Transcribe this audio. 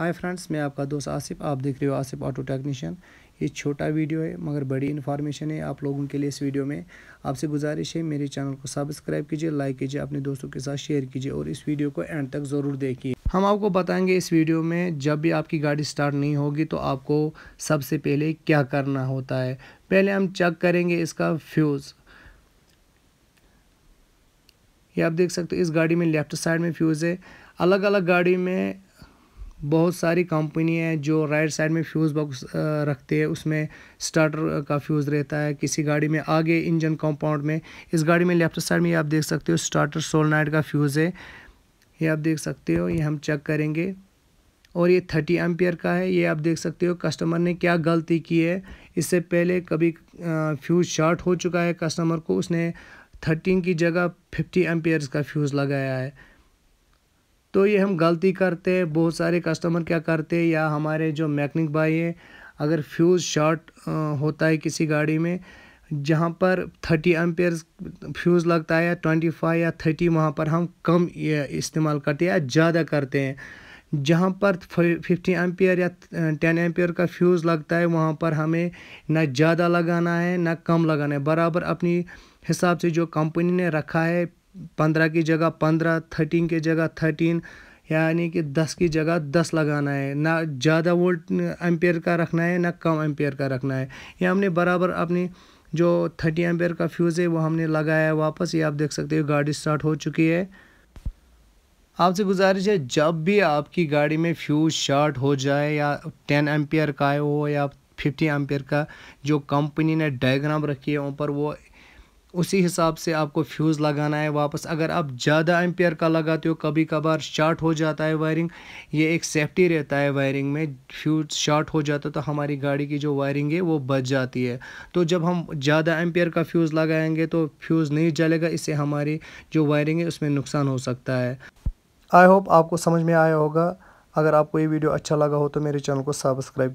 hi friends मैं आपका दोस्त आसिफ आप देख रहे हो आसिफ ऑटो टेक्नीशियन ये छोटा वीडियो है मगर बड़ी इन्फॉर्मेशन है आप लोगों के लिए इस वीडियो में आपसे गुजारिश है मेरे चैनल को सब्सक्राइब कीजिए लाइक कीजिए अपने दोस्तों के साथ शेयर कीजिए और इस वीडियो को एंड तक ज़रूर देखिए हम आपको बताएंगे इस वीडियो में जब भी आपकी गाड़ी स्टार्ट नहीं होगी तो आपको सबसे पहले क्या करना होता है पहले हम चेक करेंगे इसका फ्यूज़ ये आप देख सकते हो इस गाड़ी में लेफ़्ट साइड में फ्यूज़ है अलग अलग गाड़ी में बहुत सारी कंपनी है जो राइट साइड में फ्यूज़ बॉक्स रखते हैं उसमें स्टार्टर का फ्यूज़ रहता है किसी गाड़ी में आगे इंजन कंपाउंड में इस गाड़ी में लेफ्ट साइड में आप देख सकते हो स्टार्टर सोलनाइट का फ्यूज़ है ये आप देख सकते हो ये हम चेक करेंगे और ये थर्टी एम्पियर का है ये आप देख सकते हो कस्टमर ने क्या गलती की है इससे पहले कभी फ्यूज़ शॉर्ट हो चुका है कस्टमर को उसने थर्टीन की जगह फिफ्टी एम्पियर्स का फ्यूज़ लगाया है तो ये हम गलती करते हैं बहुत सारे कस्टमर क्या करते हैं या हमारे जो मैकेनिक भाई हैं अगर फ्यूज़ शॉर्ट होता है किसी गाड़ी में जहाँ पर थर्टी एम्पेयर फ्यूज़ लगता है या ट्वेंटी फाइव या थर्टी वहाँ पर हम कम इस्तेमाल करते हैं या ज़्यादा करते हैं जहाँ पर फिफ्टी एम्पियर या टेन एम्पियर का फ्यूज़ लगता है वहाँ पर हमें ना ज़्यादा लगाना है ना कम लगाना है बराबर अपनी हिसाब से जो कंपनी ने रखा है पंद्रह की जगह पंद्रह थर्टीन की जगह थर्टीन यानी कि दस की जगह दस लगाना है ना ज़्यादा वोल्ट एम्पेयर का रखना है ना कम एम्पेयर का रखना है ये हमने बराबर अपनी जो थर्टी एम्पेयर का फ्यूज़ है वो हमने लगाया है वापस ये आप देख सकते हो गाड़ी स्टार्ट हो चुकी है आपसे गुजारिश है जब भी आपकी गाड़ी में फ्यूज़ शार्ट हो जाए या टेन एम्पेयर का हो या फिफ्टी एम्पेयर का जो कंपनी ने डायग्राम रखी है ऊपर वो उसी हिसाब से आपको फ्यूज़ लगाना है वापस अगर आप ज़्यादा एम्पियर का लगाते हो कभी कभार शार्ट हो जाता है वायरिंग ये एक सेफ्टी रहता है वायरिंग में फ्यूज़ शार्ट हो जाता है तो हमारी गाड़ी की जो वायरिंग है वो बच जाती है तो जब हम ज़्यादा एम्पियर का फ्यूज़ लगाएंगे तो फ्यूज़ नहीं जलेगा इससे हमारी जो वायरिंग है उसमें नुकसान हो सकता है आई होप आपको समझ में आया होगा अगर आपको ये वीडियो अच्छा लगा हो तो मेरे चैनल को सब्सक्राइब